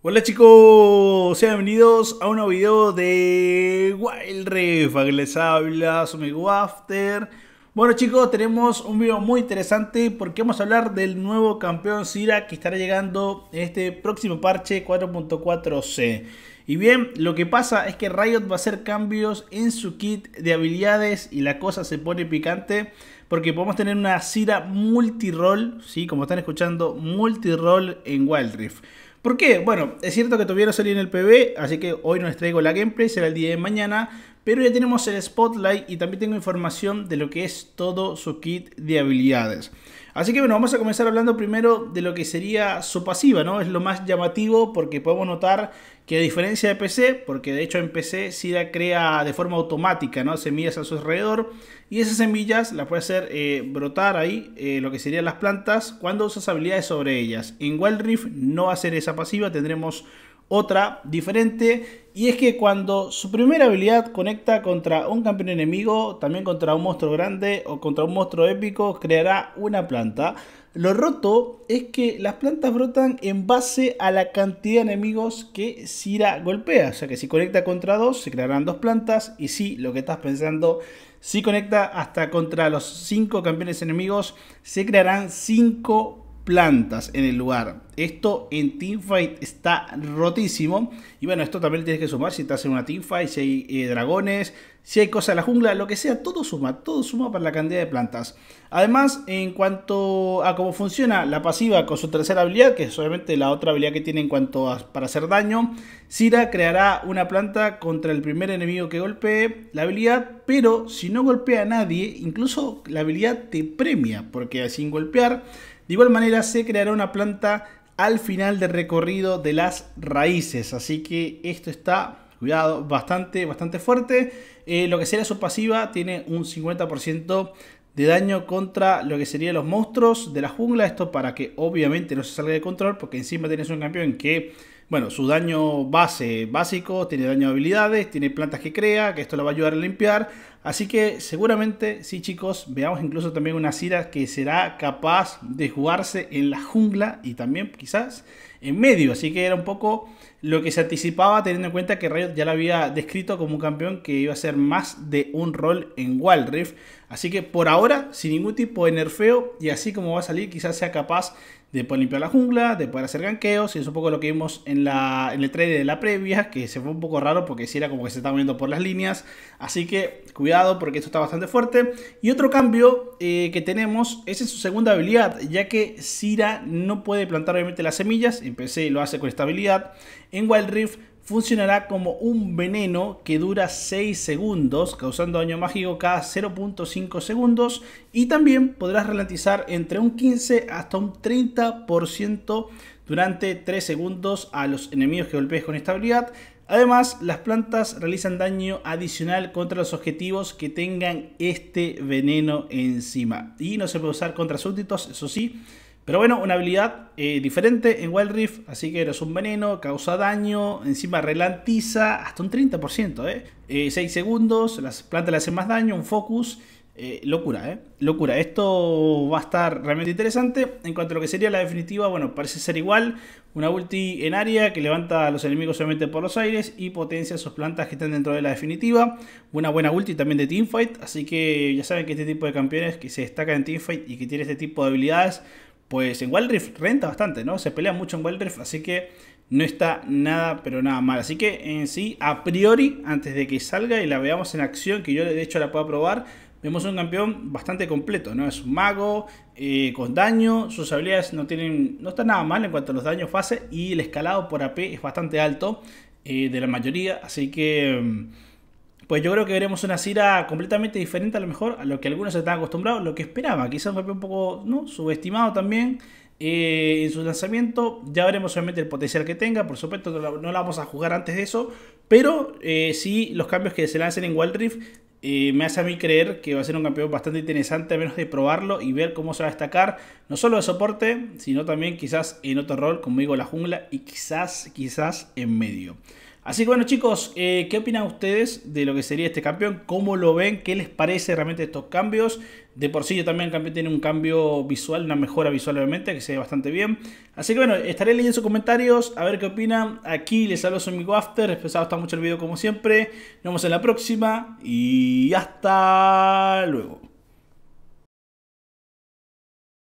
Hola chicos, sean bienvenidos a un nuevo video de Wild Rift, que les habla su amigo After. Bueno chicos, tenemos un video muy interesante porque vamos a hablar del nuevo campeón Sira que estará llegando en este próximo parche 4.4c. Y bien, lo que pasa es que Riot va a hacer cambios en su kit de habilidades y la cosa se pone picante porque podemos tener una Sira multirol, ¿sí? como están escuchando, multirol en Wild Rift. ¿Por qué? Bueno, es cierto que tuvieron salir en el PB, así que hoy no les traigo la gameplay, será el día de mañana, pero ya tenemos el Spotlight y también tengo información de lo que es todo su kit de habilidades. Así que bueno, vamos a comenzar hablando primero de lo que sería su pasiva, ¿no? Es lo más llamativo porque podemos notar que a diferencia de PC, porque de hecho en PC sí la crea de forma automática, ¿no? Semillas a su alrededor y esas semillas las puede hacer eh, brotar ahí, eh, lo que serían las plantas, cuando usas habilidades sobre ellas. En Wild Rift no va a ser esa pasiva, tendremos otra diferente y es que cuando su primera habilidad conecta contra un campeón enemigo, también contra un monstruo grande o contra un monstruo épico, creará una planta. Lo roto es que las plantas brotan en base a la cantidad de enemigos que Sira golpea. O sea que si conecta contra dos, se crearán dos plantas. Y si lo que estás pensando, si conecta hasta contra los cinco campeones enemigos, se crearán cinco plantas en el lugar. Esto en Teamfight está rotísimo. Y bueno, esto también tienes que sumar si estás en una Teamfight, si hay eh, dragones, si hay cosas en la jungla, lo que sea, todo suma, todo suma para la cantidad de plantas. Además, en cuanto a cómo funciona la pasiva con su tercera habilidad, que es obviamente la otra habilidad que tiene en cuanto a para hacer daño, Sira creará una planta contra el primer enemigo que golpee la habilidad, pero si no golpea a nadie, incluso la habilidad te premia, porque sin golpear de igual manera se creará una planta al final del recorrido de las raíces, así que esto está cuidado, bastante, bastante fuerte. Eh, lo que sería su pasiva tiene un 50% de daño contra lo que serían los monstruos de la jungla. Esto para que obviamente no se salga de control, porque encima tienes un campeón que bueno, su daño base básico, tiene daño de habilidades, tiene plantas que crea, que esto la va a ayudar a limpiar. Así que seguramente, sí chicos, veamos incluso también una Cira que será capaz de jugarse en la jungla y también quizás en medio. Así que era un poco lo que se anticipaba teniendo en cuenta que Riot ya la había descrito como un campeón que iba a ser más de un rol en Wild Rift. Así que por ahora, sin ningún tipo de nerfeo y así como va a salir, quizás sea capaz de poder limpiar la jungla, de poder hacer ganqueos, y es un poco lo que vimos en, la, en el trade de la previa, que se fue un poco raro porque si era como que se estaba moviendo por las líneas, así que cuidado porque esto está bastante fuerte. Y otro cambio eh, que tenemos es en su segunda habilidad, ya que Sira no puede plantar obviamente las semillas, Empecé y lo hace con esta habilidad en Wild Rift funcionará como un veneno que dura 6 segundos, causando daño mágico cada 0.5 segundos y también podrás ralentizar entre un 15 hasta un 30% durante 3 segundos a los enemigos que golpees con esta habilidad. Además, las plantas realizan daño adicional contra los objetivos que tengan este veneno encima. Y no se puede usar contra súbditos, eso sí, pero bueno, una habilidad eh, diferente en Wild Rift, así que eres un veneno, causa daño, encima relantiza hasta un 30%, ¿eh? 6 eh, segundos, las plantas le hacen más daño, un focus, eh, locura, ¿eh? Locura. Esto va a estar realmente interesante. En cuanto a lo que sería la definitiva, bueno, parece ser igual. Una ulti en área que levanta a los enemigos solamente por los aires y potencia sus plantas que están dentro de la definitiva. Una buena ulti también de teamfight. Así que ya saben que este tipo de campeones que se destacan en teamfight y que tiene este tipo de habilidades pues en Wild Rift renta bastante, ¿no? Se pelea mucho en Wild Rift, así que no está nada, pero nada mal. Así que en sí, a priori, antes de que salga y la veamos en acción, que yo de hecho la pueda probar, vemos un campeón bastante completo, ¿no? Es un mago, eh, con daño, sus habilidades no tienen, no están nada mal en cuanto a los daños fase y el escalado por AP es bastante alto eh, de la mayoría, así que... Mm, pues yo creo que veremos una sira completamente diferente a lo mejor a lo que algunos están acostumbrados, lo que esperaba. Quizás fue un poco subestimado también eh, en su lanzamiento. Ya veremos obviamente el potencial que tenga. Por supuesto, no la, vamos a jugar antes de eso. Pero eh, sí, los cambios que se lancen en Wild Rift eh, me hace a mí creer que va a ser un campeón bastante interesante, a menos de probarlo y ver cómo se va a destacar, no solo de soporte, sino también quizás en otro rol, como digo, la jungla y quizás, quizás en medio. Así que bueno chicos, eh, ¿qué opinan ustedes de lo que sería este campeón? ¿Cómo lo ven? ¿Qué les parece realmente estos cambios? De por sí yo también campeón tiene un cambio visual, una mejora visual obviamente, que se ve bastante bien. Así que bueno, estaré leyendo sus comentarios, a ver qué opinan. Aquí les hablo su amigo After, espero que gustado mucho el video como siempre. Nos vemos en la próxima y hasta luego.